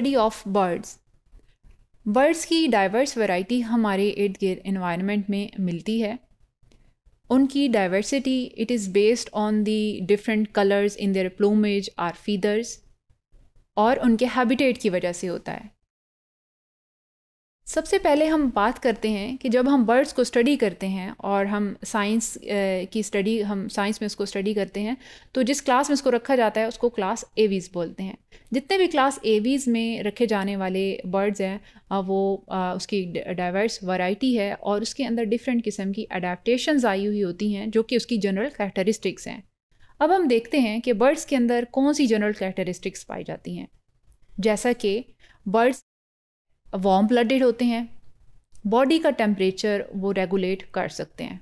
study of birds birds की diverse variety हमारे इर्द गिर्द इन्वायरमेंट में मिलती है उनकी diversity it is based on the different colours in their plumage or feathers और उनके हैबिटेट की वजह से होता है सबसे पहले हम बात करते हैं कि जब हम बर्ड्स को स्टडी करते हैं और हम साइंस की स्टडी हम साइंस में उसको स्टडी करते हैं तो जिस क्लास में उसको रखा जाता है उसको क्लास एवीज़ बोलते हैं जितने भी क्लास एवीज़ में रखे जाने वाले बर्ड्स हैं वो उसकी डाइवर्स वैरायटी है और उसके अंदर डिफरेंट किस्म की अडेप्टशन आई हुई होती हैं जो कि उसकी जनरल कैरेक्टरिस्टिक्स हैं अब हम देखते हैं कि बर्ड्स के अंदर कौन सी जनरल कैरेक्टरिस्टिक्स पाई जाती हैं जैसा कि बर्ड्स वार्म ब्लडेड होते हैं बॉडी का टेम्परेचर वो रेगुलेट कर सकते हैं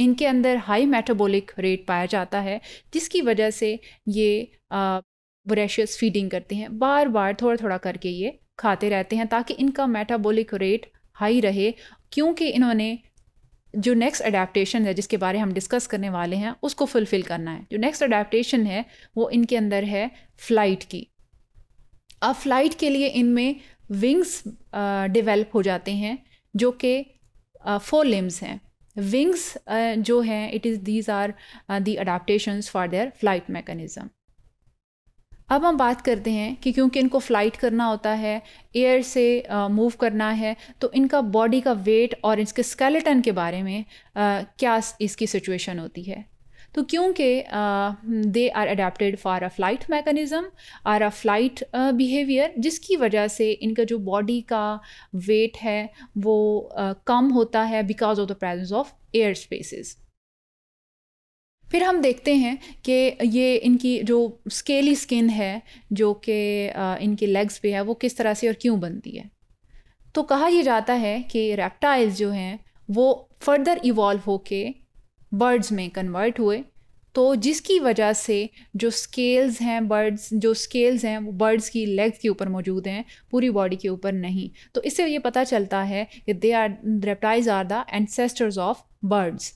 इनके अंदर हाई मेटाबॉलिक रेट पाया जाता है जिसकी वजह से ये वरेशियस फीडिंग करते हैं बार बार थोड़ा थोड़ा करके ये खाते रहते हैं ताकि इनका मेटाबॉलिक रेट हाई रहे क्योंकि इन्होंने जो नेक्स्ट अडेप्टशन है जिसके बारे हम डिस्कस करने वाले हैं उसको फुलफ़िल करना है जो नेक्स्ट अडेप्टशन है वो इनके अंदर है फ़्लाइट की अब फ्लाइट के लिए इनमें विंग्स डेवलप uh, हो जाते हैं जो कि फोर uh, लिम्स हैं विंग्स uh, जो हैं it is these are the adaptations for their flight mechanism अब हम बात करते हैं कि क्योंकि इनको फ्लाइट करना होता है एयर से मूव करना है तो इनका बॉडी का वेट और इसके स्केलेटन के बारे में आ, क्या इसकी सिचुएशन होती है तो क्योंकि they are adapted for a flight mechanism or a flight behaviour जिसकी वजह से इनका जो बॉडी का वेट है वो uh, कम होता है because of the presence of air spaces फिर हम देखते हैं कि ये इनकी जो स्केली स्किन है जो कि इनके लेग्स पे है वो किस तरह से और क्यों बनती है तो कहा यह जाता है कि रेप्टाइल्स जो हैं वो फर्दर इवॉल्व होके बर्ड्स में कन्वर्ट हुए तो जिसकी वजह से जो स्केल्स हैं बर्ड्स जो स्केल्स हैं वो बर्ड्स की लेग्स के ऊपर मौजूद हैं पूरी बॉडी के ऊपर नहीं तो इससे ये पता चलता है कि they are reptiles are the ancestors of birds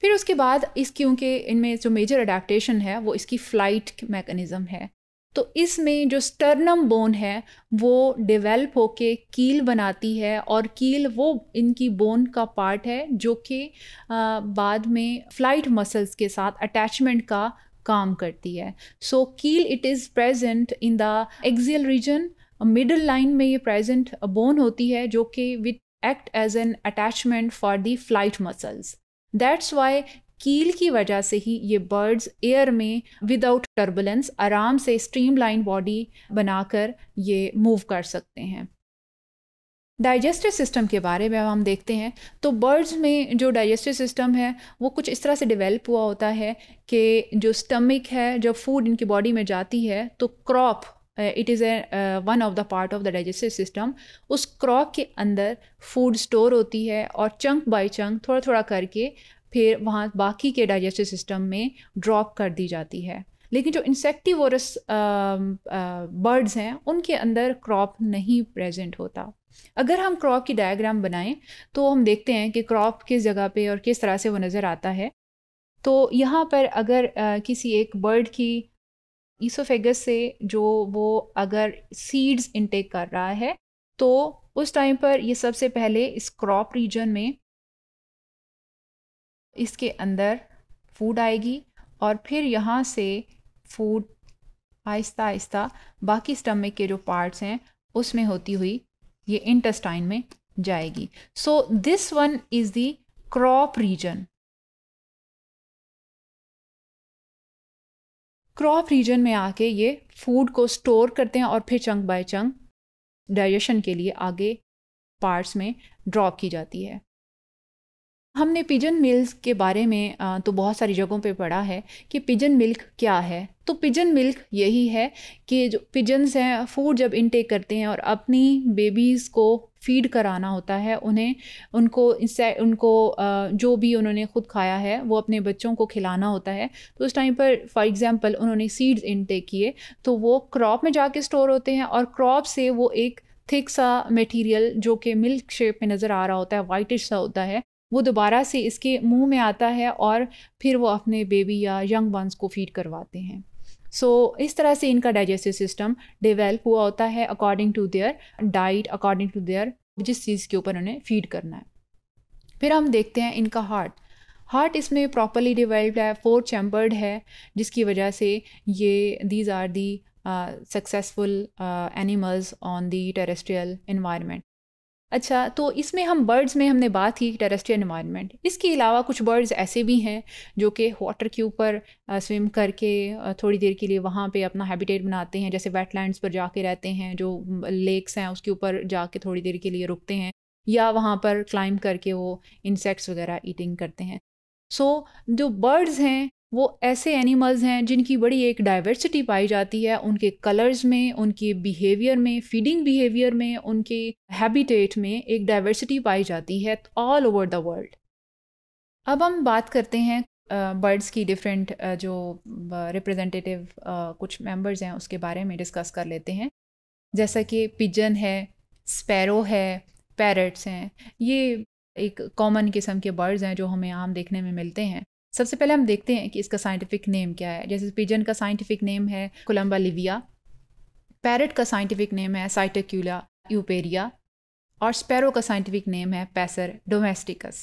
फिर उसके बाद इस क्योंकि इनमें जो मेजर अडेप्टशन है वो इसकी फ़्लाइट मैकेनिज़्म है तो इसमें जो स्टर्नम बोन है वो डेवलप होके कील बनाती है और कील वो इनकी बोन का पार्ट है जो कि बाद में फ्लाइट मसल्स के साथ अटैचमेंट का काम करती है so keel it is present in the axial region middle line में ये प्रेजेंट बोन होती है जो कि which act as an attachment for the flight muscles that's why keel की वजह से ही ये बर्ड्स एयर में विदाउट टर्बुलेंस आराम से स्ट्रीमलाइन बॉडी बनाकर ये मूव कर सकते हैं डाइजेस्टिव सिस्टम के बारे में हम देखते हैं तो बर्ड्स में जो डाइजेस्टिव सिस्टम है वो कुछ इस तरह से डेवलप हुआ होता है कि जो स्टमिक है जब फूड इनकी बॉडी में जाती है तो crop it is a one of the part of the digestive system उस क्रॉप के अंदर फूड स्टोर होती है और चंक बाय चंक थोड़ा थोड़ा करके फिर वहाँ बाकी के डाइजेस्टिव सिस्टम में ड्रॉप कर दी जाती है लेकिन जो इंसेक्टिवरस बर्ड्स हैं उनके अंदर क्रॉप नहीं प्रेजेंट होता अगर हम क्रॉप की डायग्राम बनाएं तो हम देखते हैं कि क्रॉप किस जगह पे और किस तरह से वो नज़र आता है तो यहाँ पर अगर आ, किसी एक बर्ड की ईसोफेगस से जो वो अगर सीड्स इनटेक कर रहा है तो उस टाइम पर ये सबसे पहले इस क्रॉप रीजन में इसके अंदर फूड आएगी और फिर यहाँ से फूड आहिस्ता आहिस्ता बाकी स्टमक के जो पार्ट्स हैं उसमें होती हुई ये इंटेस्टाइन में जाएगी so this one is the crop region crop region में आके ये फूड को स्टोर करते हैं और फिर चंक बाय चंक डाइजेशन के लिए आगे पार्ट्स में ड्रॉप की जाती है हमने पिजन मिल्स के बारे में तो बहुत सारी जगहों पे पढ़ा है कि पिजन मिल्क क्या है तो पिजन मिल्क यही है कि जो पिजन्स हैं फूड जब इनटेक करते हैं और अपनी बेबीज़ को फीड कराना होता है उन्हें उनको इससे उनको जो भी उन्होंने खुद खाया है वो अपने बच्चों को खिलाना होता है तो उस टाइम पर फॉर एग्ज़ाम्पल उन्होंने सीड्स इनटेक किए तो वो क्रॉप में जाके स्टोर होते हैं और क्रॉप से वो एक थिक सा मटेरियल जो कि मिल्क शेप में नज़र आ रहा होता है वाइटिश सा होता है वो दोबारा से इसके मुंह में आता है और फिर वो अपने बेबी या यंग बंस को फीड करवाते हैं सो so, इस तरह से इनका डाइजेस्टिव सिस्टम डेवलप हुआ होता है according to their diet according to their जिस चीज़ के ऊपर उन्हें फीड करना है फिर हम देखते हैं इनका हार्ट हार्ट इसमें प्रॉपरली डिवेल्प्ड है फोर चैम्बर्ड है जिसकी वजह से ये these are the successful animals on the terrestrial environment अच्छा तो इसमें हम बर्ड्स में हमने बात की टेरेस्ट्रियल इन्वायरमेंट इसके अलावा कुछ बर्ड्स ऐसे भी हैं जो कि वाटर के ऊपर स्विम करके थोड़ी देर के लिए वहाँ पे अपना हैबिटेट बनाते हैं जैसे वेटलैंड्स पर जाके रहते हैं जो लेक्स हैं उसके ऊपर जाके थोड़ी देर के लिए रुकते हैं या वहाँ पर क्लाइंब करके वो इंसेक्ट्स वगैरह ईटिंग करते हैं सो so, जो बर्ड्स हैं वो ऐसे एनिमल्स हैं जिनकी बड़ी एक डाइवर्सिटी पाई जाती है उनके कलर्स में उनके बिहेवियर में फीडिंग बिहेवियर में उनके हैबिटेट में एक डाइवर्सिटी पाई जाती है ऑल ओवर द वर्ल्ड अब हम बात करते हैं बर्ड्स की डिफरेंट जो रिप्रेजेंटेटिव कुछ मेंबर्स हैं उसके बारे में डिस्कस कर लेते हैं जैसा कि पिजन है स्पैरो है पैरट्स हैं ये एक कॉमन किस्म के बर्ड्स हैं जो हमें आम देखने में मिलते हैं सबसे पहले हम देखते हैं कि इसका साइंटिफिक नेम क्या है जैसे पिजन का साइंटिफिक नेम है कोलम्बा लिविया पैरट का साइंटिफिक नेम है साइटोक्यूला यूपेरिया और स्पैरो का साइंटिफिक नेम है पैसर डोमेस्टिकस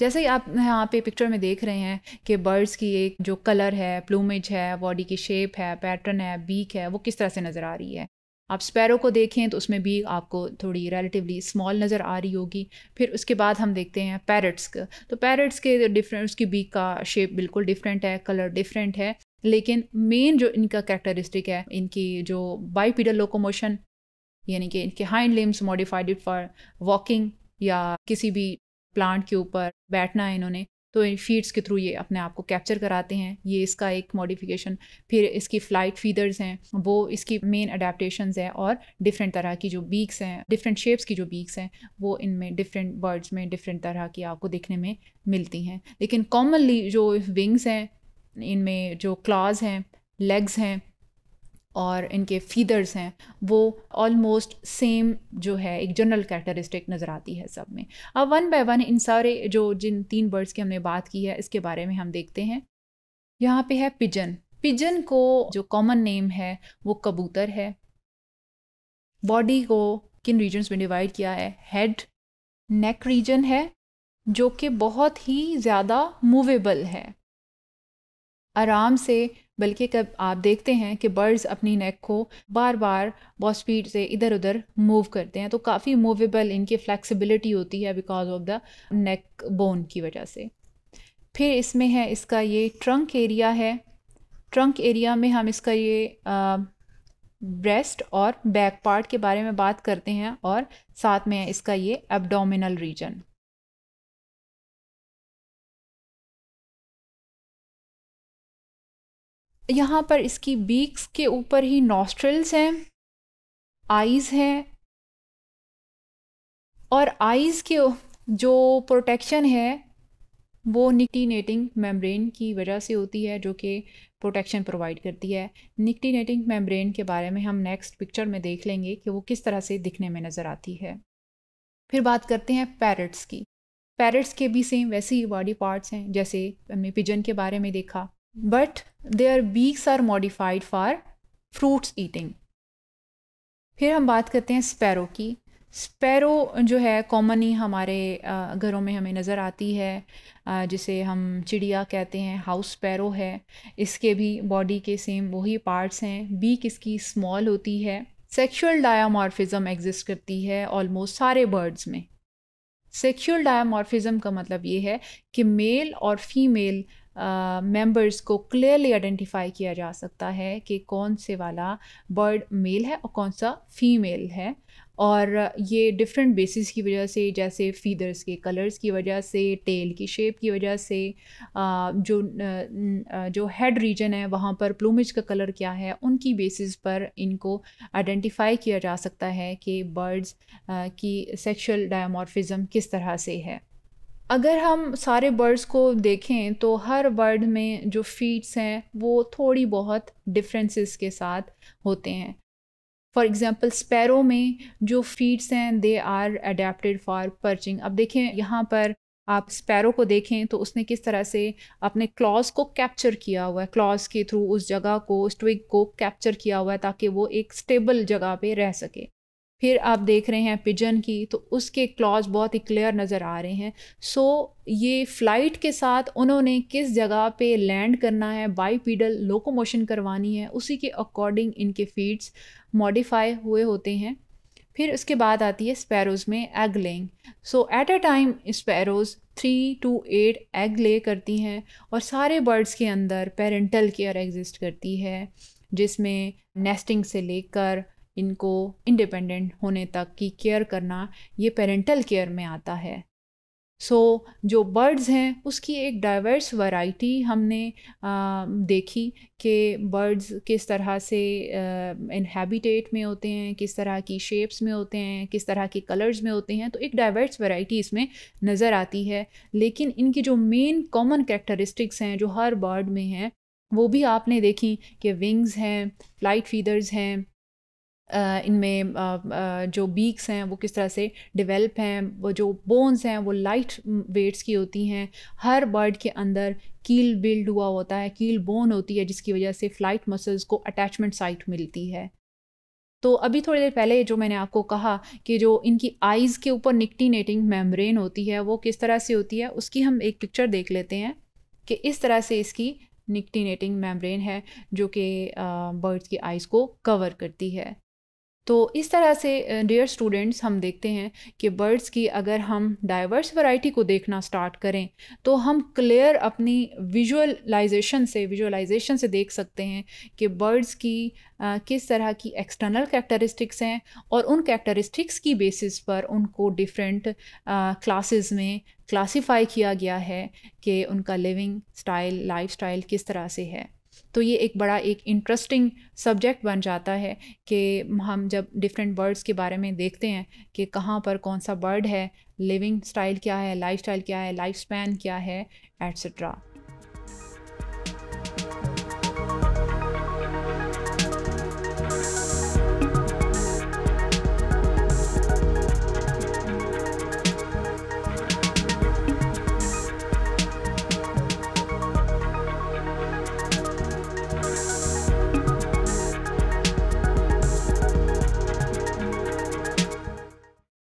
जैसे ही आप यहाँ पे पिक्चर में देख रहे हैं कि बर्ड्स की एक जो कलर है प्लूमेज है बॉडी की शेप है पैटर्न है बीक है वो किस तरह से नज़र आ रही है आप स्पैरो को देखें तो उसमें भी आपको थोड़ी रिलेटिवली स्मॉल नज़र आ रही होगी फिर उसके बाद हम देखते हैं पैरट्स तो का तो पैरट्स के डिफरेंट उसकी बीक का शेप बिल्कुल डिफरेंट है कलर डिफरेंट है लेकिन मेन जो इनका कैरेक्टरिस्टिक है इनकी जो बाईपीडल लोकोमोशन यानी कि इनके hind limbs modified for walking या किसी भी प्लांट के ऊपर बैठना है इन्होंने तो इन फीड्स के थ्रू ये अपने आप को कैप्चर कराते हैं ये इसका एक मॉडिफिकेशन फिर इसकी फ्लाइट फीडर्स हैं वो इसकी मेन अडेप्टशन है और डिफरेंट तरह की जो बीक्स हैं डिफरेंट शेप्स की जो बीक्स हैं वो इनमें डिफरेंट बर्ड्स में डिफरेंट तरह की आपको देखने में मिलती हैं लेकिन कॉमनली जो विंग्स हैं इनमें जो क्लाज हैं लेग्स हैं और इनके फीदर्स हैं वो ऑलमोस्ट सेम जो है एक जनरल कैरेक्टरिस्टिक नज़र आती है सब में अब वन बाय वन इन सारे जो जिन तीन बर्ड्स की हमने बात की है इसके बारे में हम देखते हैं यहाँ पे है पिजन पिजन को जो कॉमन नेम है वो कबूतर है बॉडी को किन रीजन्स में डिवाइड किया है हेड नेक रीजन है जो कि बहुत ही ज़्यादा मूवेबल है आराम से बल्कि कब आप देखते हैं कि बर्ड्स अपनी नेक को बार बार बहुत स्पीड से इधर उधर मूव करते हैं तो काफ़ी मूवेबल इनकी फ्लैक्सिबिलिटी होती है because of the neck bone की वजह से फिर इसमें है इसका ये ट्रंक एरिया है ट्रंक एरिया में हम इसका ये आ, ब्रेस्ट और बैक पार्ट के बारे में बात करते हैं और साथ में है इसका ये एबडोमिनल रीजन यहाँ पर इसकी बीक्स के ऊपर ही नॉस्ट्रल्स हैं आईज हैं और आईज के जो प्रोटेक्शन है वो निकटीनेटिंग मेम्ब्रेन की वजह से होती है जो कि प्रोटेक्शन प्रोवाइड करती है निकटीनेटिंग मेम्ब्रेन के बारे में हम नेक्स्ट पिक्चर में देख लेंगे कि वो किस तरह से दिखने में नज़र आती है फिर बात करते हैं पैरट्स की पैरट्स के भी सेम वैसे ही बॉडी पार्ट्स हैं जैसे हमने पिजन के बारे में देखा they are beaks are modified for fruits eating फिर हम बात करते हैं स्पैरो की स्पैरो जो है कॉमन ही हमारे घरों में हमें नज़र आती है जिसे हम चिड़िया कहते हैं हाउस स्पैरो है इसके भी बॉडी के सेम वही पार्ट्स हैं बीक इसकी स्मॉल होती है सेक्सुअल डायामॉर्फिज्म एग्जिस्ट करती है ऑलमोस्ट सारे बर्ड्स में सेक्सुअल डायामॉर्फिज्म का मतलब ये है कि मेल और फीमेल मेंबर्स uh, को क्लियरली आइडेंटिफाई किया जा सकता है कि कौन से वाला बर्ड मेल है और कौन सा फीमेल है और ये डिफरेंट बेसिस की वजह से जैसे फीदर्स के कलर्स की वजह से टेल की शेप की वजह से जो जो हेड रीजन है वहाँ पर प्लूमेज का कलर क्या है उनकी बेसिस पर इनको आइडेंटिफाई किया जा सकता है कि बर्ड्स की सेक्सुअल डायमॉर्फिज़म किस तरह से है अगर हम सारे बर्ड्स को देखें तो हर बर्ड में जो फीट्स हैं वो थोड़ी बहुत डिफरेंसेस के साथ होते हैं फॉर एग्ज़ाम्पल स्पैरो में जो फीड्स हैं they are adapted for perching अब देखें यहाँ पर आप स्पैरो को देखें तो उसने किस तरह से अपने क्लॉज को कैप्चर किया हुआ है क्लॉज के थ्रू उस जगह को उस ट्विग को कैप्चर किया हुआ है ताकि वो एक स्टेबल जगह पे रह सके फिर आप देख रहे हैं पिजन की तो उसके क्लॉज बहुत ही क्लियर नज़र आ रहे हैं सो so, ये फ़्लाइट के साथ उन्होंने किस जगह पे लैंड करना है बाईपीडल लोकोमोशन करवानी है उसी के अकॉर्डिंग इनके फीड्स मॉडिफाई हुए होते हैं फिर उसके बाद आती है स्पैरोज़ में egg laying so at a time sparrows three to eight egg lay करती हैं और सारे बर्ड्स के अंदर पेरेंटल केयर एग्जिस्ट करती है जिसमें नेस्टिंग से लेकर इनको इंडिपेंडेंट होने तक की केयर करना ये पेरेंटल केयर में आता है सो so, जो बर्ड्स हैं उसकी एक डाइवर्स वैरायटी हमने आ, देखी कि बर्ड्स किस तरह से इनहेबिटेट में होते हैं किस तरह की शेप्स में होते हैं किस तरह के कलर्स में होते हैं तो एक डाइवर्स वैरायटी इसमें नज़र आती है लेकिन इनकी जो मेन कॉमन करेक्टरिस्टिक्स हैं जो हर बर्ड में हैं वो भी आपने देखी कि विंग्स हैं फ्लाइट फीदर्स हैं इनमें जो बीक्स हैं वो किस तरह से डिवेल्प हैं वो जो बोन्स हैं वो लाइट वेट्स की होती हैं हर बर्ड के अंदर कील बिल्ड हुआ होता है कील बोन होती है जिसकी वजह से फ्लाइट मसल्स को अटैचमेंट साइट मिलती है तो अभी थोड़ी देर पहले जो मैंने आपको कहा कि जो इनकी आइज़ के ऊपर निकटीनेटिंग मेम्ब्रेन होती है वो किस तरह से होती है उसकी हम एक पिक्चर देख लेते हैं कि इस तरह से इसकी निकटीनेटिंग मेम्ब्रेन है जो कि बर्ड्स की आइज़ को कवर करती है तो इस तरह से डियर स्टूडेंट्स हम देखते हैं कि बर्ड्स की अगर हम डाइवर्स वैरायटी को देखना स्टार्ट करें तो हम क्लियर अपनी विजुअलाइजेशन से विजुअलाइजेशन से देख सकते हैं कि बर्ड्स की आ, किस तरह की एक्सटर्नल कैरेक्टरिस्टिक्स हैं और उन कैरेक्टरिस्टिक्स की बेसिस पर उनको डिफरेंट क्लासेस में क्लासिफाई किया गया है कि उनका लिविंग स्टाइल लाइफ स्टाइल किस तरह से है तो ये एक बड़ा एक इंटरेस्टिंग सब्जेक्ट बन जाता है कि हम जब डिफरेंट बर्ड्स के बारे में देखते हैं कि कहाँ पर कौन सा बर्ड है लिविंग स्टाइल क्या है लाइफ स्टाइल क्या है लाइफ स्पैन क्या है एट्सट्रा